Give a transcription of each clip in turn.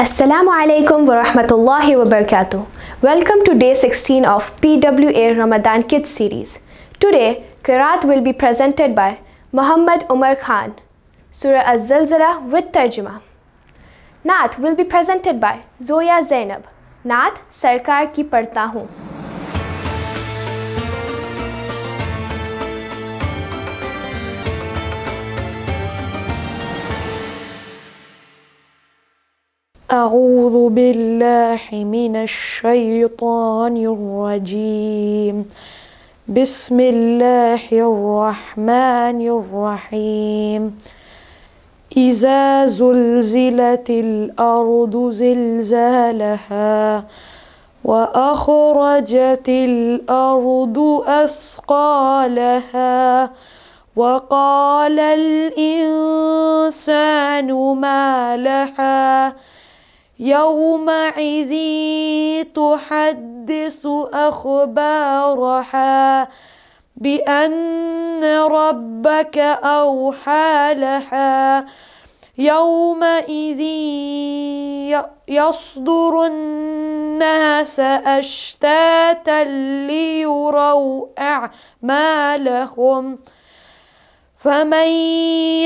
Assalamu alaikum wa rahmatullahi wa barakatuh. Welcome to day 16 of PWA Ramadan Kids series. Today, Qiraat will be presented by Muhammad Umar Khan, Surah Az-Zalzala with Tarjuma. Naat will be presented by Zoya Zainab, Naat Sarkar Ki Padhta Hoon. أعوذ بالله من الشيطان الرجيم بسم الله الرحمن الرحيم إذا زلزلت الأرض زلزالها وأخرجت الأرض أثقالها وقال الإنسان ما لها يومئذ تحدث أخبارها بأن ربك أوحى لها يومئذ يصدر الناس أشتاتا ليروا أعمالهم ۖ فمن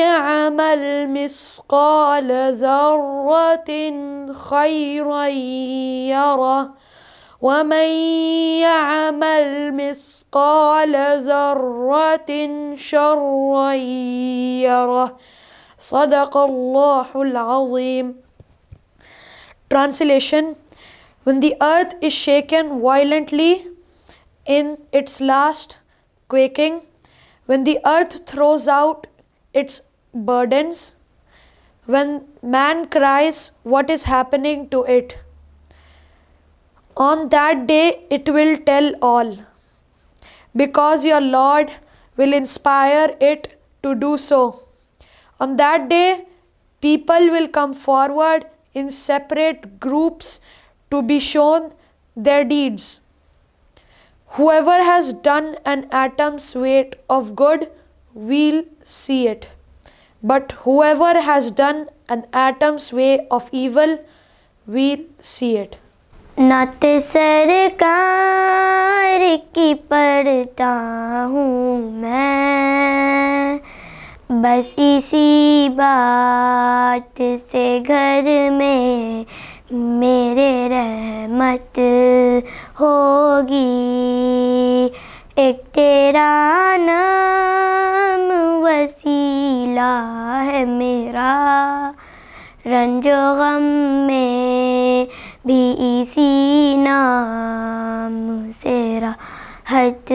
يعمل مثقال ذرة خيرا يره ومن يعمل مثقال ذرة شرا يره صدق الله العظيم Translation When the earth is shaken violently in its last quaking when the earth throws out its burdens, when man cries, What is happening to it? On that day it will tell all, because your Lord will inspire it to do so. On that day, people will come forward in separate groups to be shown their deeds. Whoever has done an atom's weight of good will see it. But whoever has done an atom's way of evil will see it. नत सरकार की पढ़ता हूँ मैं बस इसी बात से घर में मेरे रहमत होगी एक तेरा नाम वसीला है मेरा रंजो गम में भी इसी नाम से राहत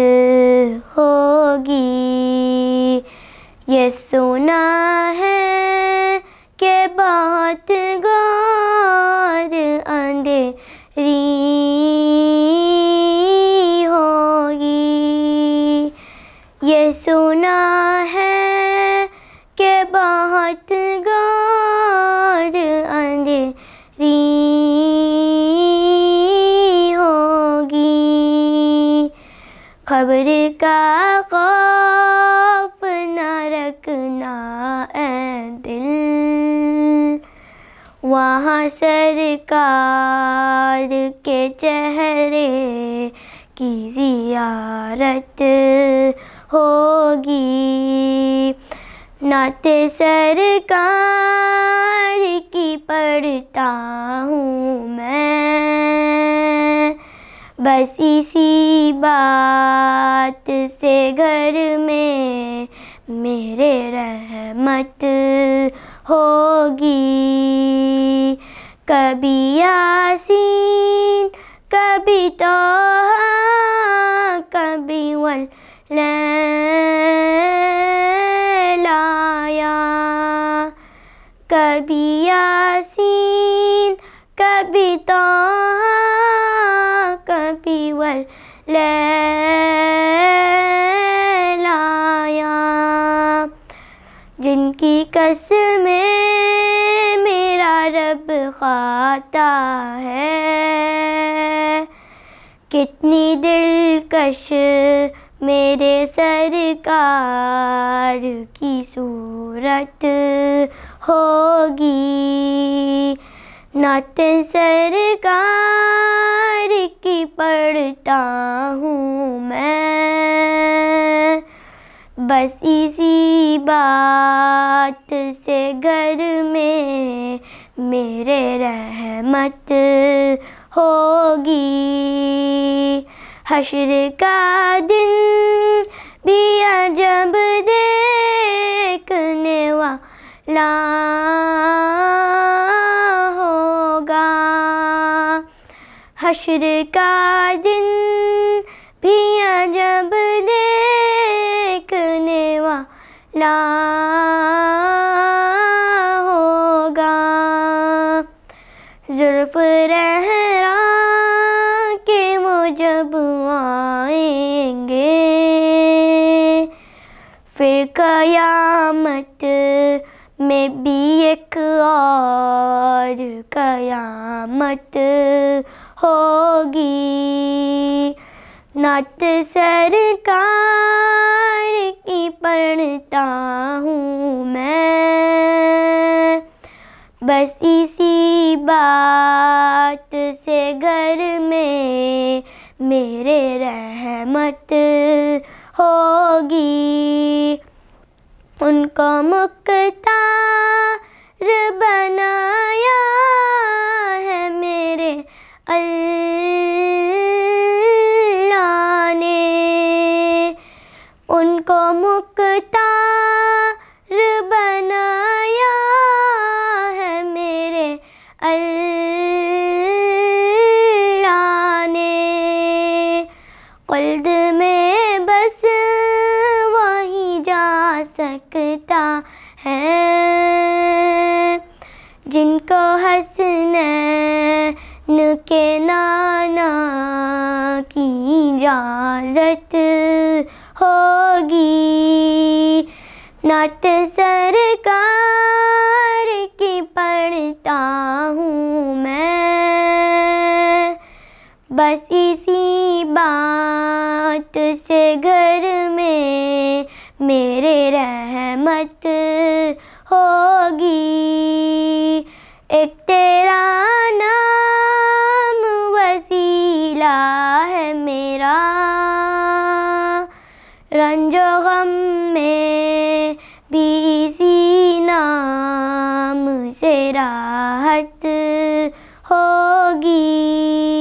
होगी ये सुना है वहाँ सरकार के चेहरे की जियारत होगी नाते सरकार की पढ़ता हूँ मैं बस इसी बात से घर में मेरे रहमत होगी कभी यासीन कभी तो कभी वल लाया कभी यासीन कभी तो कभी वल लाया जिनकी में सब खाता है कितनी दिलकश मेरे सरकार की सूरत होगी नत सरकार की पढ़ता हूँ मैं बस इसी बात से घर में मेरे रहमत होगी हशर का दिन भी अजब देखने वाला होगा हशर का दिन भी अजब देखने वाला तरफ रहरा के वो जब आएंगे फिर कयामत में भी एक और कयामत होगी नत सरकार की पढ़ता हूँ मैं बस इसी बात से घर में मेरे रहमत होगी उनको मुक्ता बनाया अल्लाह कुल्द में बस वहीं जा सकता है जिनको हसन के नाना की इजाज़त होगी नाच बस इसी बात से घर में मेरे रहमत होगी एक तेरा नाम वसीला है मेरा रंजो गम में भी इसी नाम से राहत होगी